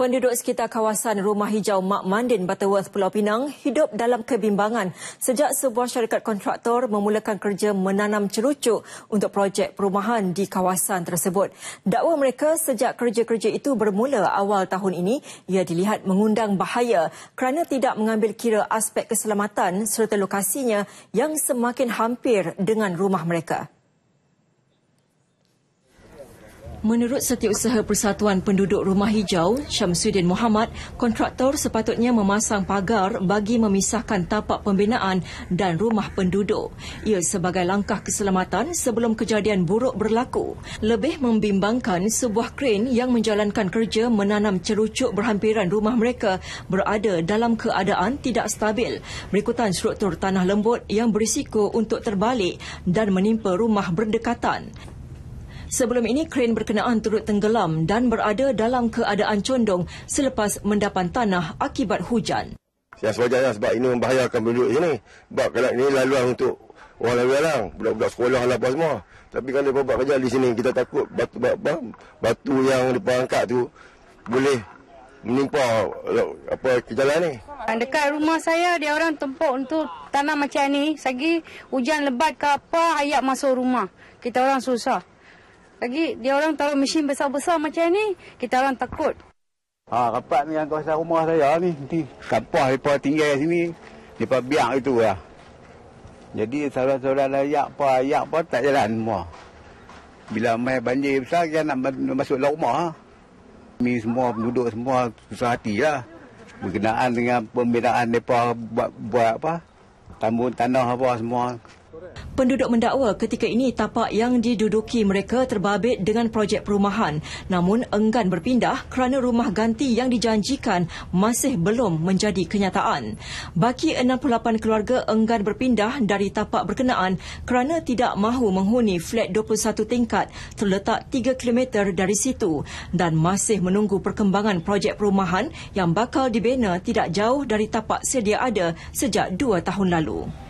Penduduk sekitar kawasan rumah hijau Mak Mandin Butterworth Pulau Pinang hidup dalam kebimbangan sejak sebuah syarikat kontraktor memulakan kerja menanam cerucuk untuk projek perumahan di kawasan tersebut. Dakwa mereka sejak kerja-kerja itu bermula awal tahun ini ia dilihat mengundang bahaya kerana tidak mengambil kira aspek keselamatan serta lokasinya yang semakin hampir dengan rumah mereka. Menurut Setiausaha Persatuan Penduduk Rumah Hijau, Syamsuddin Muhammad, kontraktor sepatutnya memasang pagar bagi memisahkan tapak pembinaan dan rumah penduduk. Ia sebagai langkah keselamatan sebelum kejadian buruk berlaku. Lebih membimbangkan sebuah kren yang menjalankan kerja menanam cerucuk berhampiran rumah mereka berada dalam keadaan tidak stabil. Berikutan struktur tanah lembut yang berisiko untuk terbalik dan menimpa rumah berdekatan. Sebelum ini, kren berkenaan turut tenggelam dan berada dalam keadaan condong selepas mendapat tanah akibat hujan. Saya sebab lah sebab ini membahayakan penduduk sini. Sebab kalau ini laluan untuk orang lalu lalang, budak-budak sekolah lah apa semua. Tapi kalau mereka buat kerja di sini, kita takut batu, batu, batu yang mereka angkat tu boleh menimpa apa kejalan ni. Dekat rumah saya, dia orang tempuk untuk tanah macam ni. Sagi hujan lebat ke apa, ayat masuk rumah. Kita orang susah. Lagi dia orang taruh mesin besar-besar macam ni, kita orang takut. Ha, rapat ni yang kawasan rumah saya ni. Nanti sampah mereka tinggal di sini, mereka biar itu lah. Jadi saudara-saudara layak apa, layak apa tak jalan semua. Bila mai banjir besar, dia nak masuk dalam rumah. Ha. semua penduduk semua susah hati lah. Berkenaan dengan pembinaan mereka buat, buat apa, tambun tanah apa semua. Penduduk mendakwa ketika ini tapak yang diduduki mereka terbabit dengan projek perumahan namun enggan berpindah kerana rumah ganti yang dijanjikan masih belum menjadi kenyataan. Baki 68 keluarga enggan berpindah dari tapak berkenaan kerana tidak mahu menghuni flat 21 tingkat terletak 3km dari situ dan masih menunggu perkembangan projek perumahan yang bakal dibina tidak jauh dari tapak sedia ada sejak 2 tahun lalu.